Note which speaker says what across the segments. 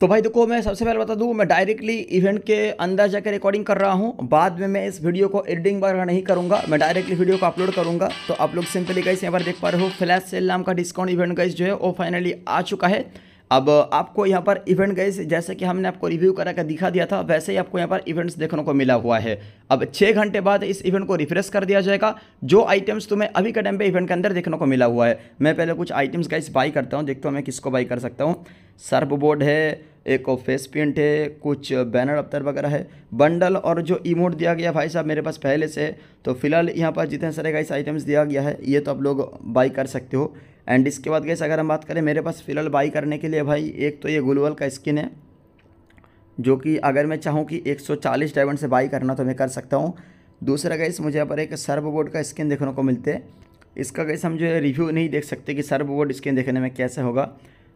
Speaker 1: तो भाई देखो मैं सबसे पहले बता दूँ मैं डायरेक्टली इवेंट के अंदर जाकर रिकॉर्डिंग कर रहा हूँ बाद में मैं इस वीडियो को एडिटिंग वगैरह नहीं करूँगा मैं डायरेक्टली वीडियो को अपलोड करूँगा तो आप लोग सिंपली गाइस यहाँ पर देख पा रहे हो फ्लैश सेल नाम का डिस्काउंट इवेंट गाइस जो है वो फाइनली आ चुका है अब आपको यहाँ पर इवेंट गए जैसे कि हमने आपको रिव्यू करा कर दिखा दिया था वैसे ही आपको यहाँ पर इवेंट्स देखने को मिला हुआ है अब छः घंटे बाद इस इवेंट को रिफ्रेश कर दिया जाएगा जो आइटम्स तुम्हें अभी के टाइम पे इवेंट के अंदर देखने को मिला हुआ है मैं पहले कुछ आइटम्स गाइस बाई करता हूँ देखता हूँ मैं किसको बाई कर सकता हूँ सर्फ बोर्ड है एक फेस पेंट है कुछ बैनर अफ्तर वगैरह है बंडल और जो इमोट दिया गया भाई साहब मेरे पास पहले से तो फिलहाल यहाँ पर जितने सारे गाइस आइटम्स दिया गया है ये तो आप लोग बाई कर सकते हो एंड इसके बाद गैस अगर हम बात करें मेरे पास फ़िलहाल बाई करने के लिए भाई एक तो ये गुलवल का स्किन है जो कि अगर मैं चाहूँ कि 140 डायमंड से बाई करना तो मैं कर सकता हूँ दूसरा गैस मुझे यहाँ पर एक सर्व बोर्ड का स्किन देखने को मिलते हैं इसका गैस हम जो है रिव्यू नहीं देख सकते कि सर्व बोर्ड स्किन देखने में कैसे होगा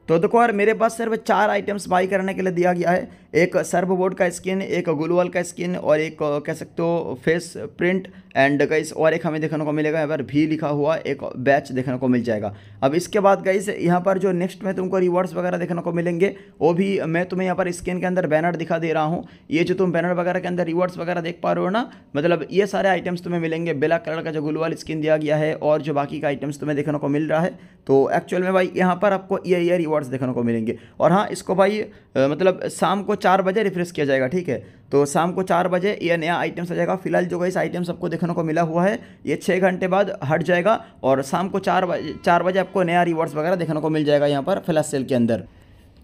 Speaker 1: तो देखो यार मेरे पास सिर्फ चार आइटम्स बाई करने के लिए दिया गया है एक सर्व बोर्ड का स्किन एक गुलवल का स्किन और एक कह सकते हो फेस प्रिंट एंड गाइस और एक हमें देखने को मिलेगा यहाँ पर भी लिखा हुआ एक बैच देखने को मिल जाएगा अब इसके बाद गाइस यहाँ पर जो नेक्स्ट में तुमको रिवॉर्ड्स वगैरह देखने को मिलेंगे वो भी मैं तुम्हें यहाँ पर स्क्रीन के अंदर बैनर दिखा दे रहा हूँ ये जो तुम बैनर वगैरह के अंदर रिवॉर्ड्स वगैरह देख पा रहे हो ना मतलब ये सारे आइटम्स तुम्हें मिलेंगे ब्लैक कलर का जो गुलवाल स्किन दिया गया है और जो बाकी का आइटम्स तुम्हें देखने को मिल रहा है तो एक्चुअल में भाई यहाँ पर आपको ये ये रिवॉर्ड्स देखने को मिलेंगे और हाँ इसको भाई मतलब शाम को चार बजे रिफ्रेश किया जाएगा ठीक है तो शाम को चार बजे ये नया आइटम्स आ जाएगा फिलहाल जो गई आइटम्स आपको देख देखने को मिला हुआ है ये छः घंटे बाद हट जाएगा और शाम को चार बजे चार बजे आपको नया रिवॉर्ड्स वगैरह देखने को मिल जाएगा यहाँ पर फ्लैश सेल के अंदर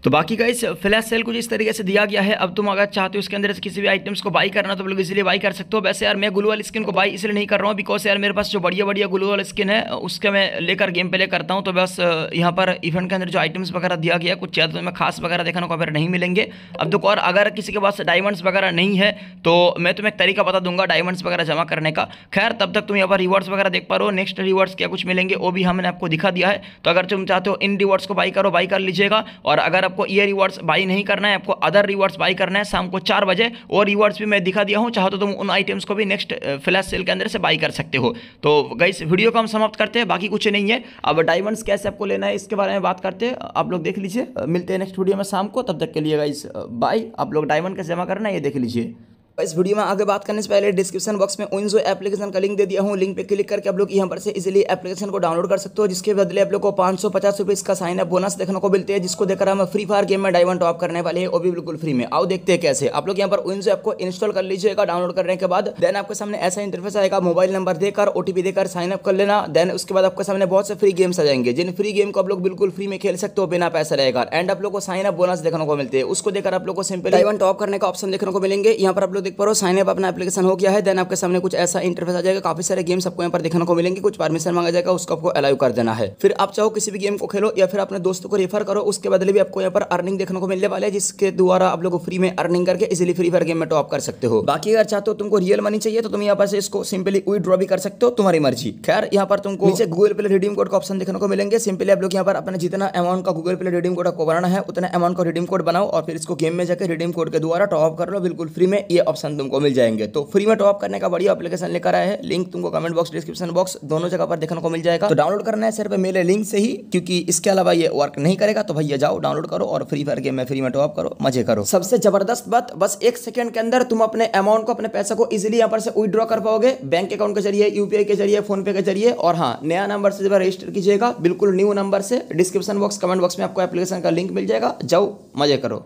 Speaker 1: तो बाकी का इस फ्लैश सेल को जिस तरीके से दिया गया है अब तुम अगर चाहते हो इसके अंदर से किसी भी आइटम्स को बाई करना तो लोग इसलिए बाई कर सकते हो वैसे यार मैं ग्लू वाली स्किन को बाई इसलिए नहीं कर रहा हूँ बिकॉज यार मेरे पास जो बढ़िया बढ़िया ग्लू वाली स्किन है उसके मैं लेकर गेम प्ले करता हूँ तो बस यहाँ पर इवेंट के अंदर जो आइटम्स वगैरह दिया गया कुछ ज़्यादा तो तुम्हें खास वगैरह देखने को अगर नहीं मिलेंगे अब देखो तो और अगर किसी के पास डायमंड्स वगैरह नहीं है तो मैं तुम्हें एक तरीका बता दूंगा डायमंड्स वगैरह जमा करने का खैर तब तक तुम यहाँ पर रिवॉर्ड्स वगैरह देख पा रहे हो नेक्स्ट रिवॉर्ड्स क्या कुछ मिलेंगे वो भी हमने आपको दिखा दिया है तो अगर तुम चाहते हो इन रिवॉर्ड्स को बाई करो बाई कर लीजिएगा और अगर आपको ये रिवॉर्ड्स बाई नहीं करना है आपको अदर रिवॉर्ड्स बाई करना है शाम को चार बजे और रिवॉर्ड्स भी मैं दिखा दिया हूँ चाहो तो तुम उन आइटम्स को भी नेक्स्ट फ्लैश सेल के अंदर से बाई कर सकते हो तो गई वीडियो को हम समाप्त करते हैं बाकी कुछ नहीं है अब डायमंड्स कैसे आपको लेना है इसके बारे में बात करते हैं आप लोग देख लीजिए मिलते हैं नेक्स्ट वीडियो में शाम को तब तक के लिए गाइस बाई आप लोग डायमंड कैसे जमा करना है ये देख लीजिए इस वीडियो में आगे बात करने से पहले डिस्क्रिप्शन बॉक्स में उन एप्लीकेशन का लिंक दे दिया हूँ लिंक पे क्लिक करके आप लोग यहाँ पर से इजिली एप्लीकेशन को डाउनलोड कर सकते हो जिसके बदले आप लोग को पाँच सौ पचास इसका साइन अप बोनस देखने को मिलते हैं जिसको देखकर हम फ्री फायर गेम में डायमंड टॉप करने वाले हैं वो भी बिल्कुल फ्री में आओ देखते हैं कैसे आप लोग यहाँ पर उन ऐप को इंस्टॉल कर लीजिएगा डाउनलोड करने के बाद देन आपके सामने ऐसा इंटरफेस आएगा मोबाइल नंबर देकर ओटीपी देकर साइन अप कर लेना देन उसके बाद आपके सामने बहुत से फ्री गेम्स आ जाएंगे जिन फ्री गेम को आप लोग बिल्कुल फ्री में खेल सकते हो बिना पैसा रहेगा एंड आप लोग को साइन अप बोनस देखने को मिलते हैं उसको देखकर आप लोग को सिंपल डायमंड टॉप करने का ऑप्शन देखने को मिलेंगे यहाँ पर आप लोग क्लिक करो साइन अप अपना एप्लीकेशन हो गया है देन आपके सामने कुछ ऐसा इंटरफेस आ जाएगा काफी सारे गेम्स आपको यहाँ पर देखने को मिलेंगे कुछ परमिशन मांगा जाएगा उसको आपको अलाउ कर देना है फिर आप चाहो किसी भी गेम को खेलो या फिर अपने दोस्तों को रेफर करो उसके बदले भी आपको यहाँ पर अर्निंग देखने को मिलने वाले है जिसके द्वारा आप लोग फ्री में अर्निंग करके इजिली फ्री फायर गेम में टॉप कर सकते हो बाकी अगर चाहते हो तुमको रियल मनी चाहिए तो तुम यहाँ पर इसको सिंपली विड्रॉ भी कर सकते हो तुम्हारी मर्जी खैर यहाँ पर तुमको नीचे गूगल पे रिडीम कोड का ऑप्शन देखने को मिलेंगे सिंपली आप लोग यहाँ पर अपने जितना अमाउंट का गूगल पे रिडीम कोड आपको बनाना है उतना अमाउंट का रिडीम कोड बनाओ और फिर इसको गेम में जाकर रिडीम कोड के द्वारा टॉप कर लो बिल्कुल फ्री में ये ऑप्शन तुमको मिल जाएंगे तो फ्री में टॉप करने का बढ़िया अपलीकेशन लेकर आया है लिंक तुमको कमेंट बॉक्स डिस्क्रिप्शन बॉक्स दोनों जगह पर देखने को मिल जाएगा तो डाउनलोड करना है सिर्फ मेरे लिंक से ही क्योंकि इसके अलावा ये वर्क नहीं करेगा तो भैया जाओ डाउनलोड करो और फ्री फायर गेम में फ्री में टॉप करो मजे करो सबसे जबरदस्त बात बस एक सेकंड के अंदर तुम अपने अमाउंट को अपने पैसे को इजिली यहाँ पर से विड्रॉ कर पाओगे बैंक अकाउंट के जरिए यूपीआई के जरिए फोन पे के जरिए और हाँ नया नंबर से जब रजिस्टर कीजिएगा बिल्कुल न्यू नंबर से डिस्क्रिप्शन बॉक्स कमेंट बॉक्स में आपको एप्लीकेशन का लिंक मिल जाएगा जाओ मजे करो